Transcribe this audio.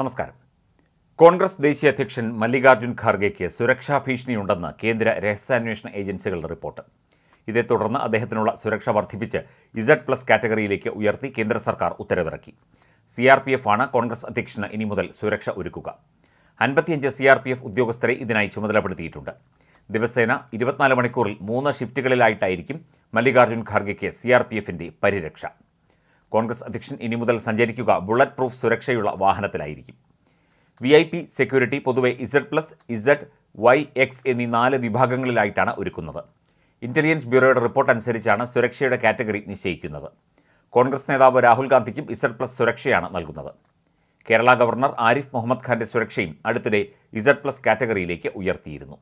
നമസ്കാരം കോൺഗ്രസ് ദേശീയ അധ്യക്ഷൻ മല്ലികാർജ്ജുൻ ഖാർഗെയ്ക്ക് സുരക്ഷാ ഭീഷണിയുണ്ടെന്ന് കേന്ദ്ര രഹസ്യാന്വേഷണ ഏജൻസികളുടെ റിപ്പോർട്ട് ഇതേ തുടർന്ന് അദ്ദേഹത്തിനുള്ള സുരക്ഷ വർദ്ധിപ്പിച്ച് ഇസഡ് പ്ലസ് കാറ്റഗറിയിലേക്ക് ഉയർത്തി കേന്ദ്ര സർക്കാർ ഉത്തരവിറക്കി സി ആർ പി എഫ് ആണ് കോൺഗ്രസ് അധ്യക്ഷന് ഇനി മുതൽ സുരക്ഷ ഒരുക്കുക അൻപത്തിയഞ്ച് സി ആർ പി എഫ് ഉദ്യോഗസ്ഥരെ ഇതിനായി ചുമതലപ്പെടുത്തിയിട്ടുണ്ട് ദിവസേന ഇരുപത്തിനാല് മണിക്കൂറിൽ മൂന്ന് ഷിഫ്റ്റുകളിലായിട്ടായിരിക്കും മല്ലികാർജ്ജുൻ ഖാർഗെയ്ക്ക് സി ആർ പി എഫിൻ്റെ പരിരക്ഷ കോൺഗ്രസ് അധ്യക്ഷൻ ഇനി മുതൽ സഞ്ചരിക്കുക ബുള്ളറ്റ് പ്രൂഫ് സുരക്ഷയുള്ള വാഹനത്തിലായിരിക്കും വി ഐ പി സെക്യൂരിറ്റി പൊതുവെ Z plus Z Y X എന്നീ നാല് വിഭാഗങ്ങളിലായിട്ടാണ് ഒരുക്കുന്നത് ഇൻ്റലിജൻസ് ബ്യൂറോയുടെ റിപ്പോർട്ട് അനുസരിച്ചാണ് സുരക്ഷയുടെ കാറ്റഗറി നിശ്ചയിക്കുന്നത് കോൺഗ്രസ് നേതാവ് രാഹുൽ ഗാന്ധിക്കും ഇസഡ് പ്ലസ് സുരക്ഷയാണ് നൽകുന്നത് കേരള ഗവർണർ ആരിഫ് മുഹമ്മദ് ഖാന്റെ സുരക്ഷയും അടുത്തിടെ ഇസഡ് പ്ലസ് കാറ്റഗറിയിലേക്ക് ഉയർത്തിയിരുന്നു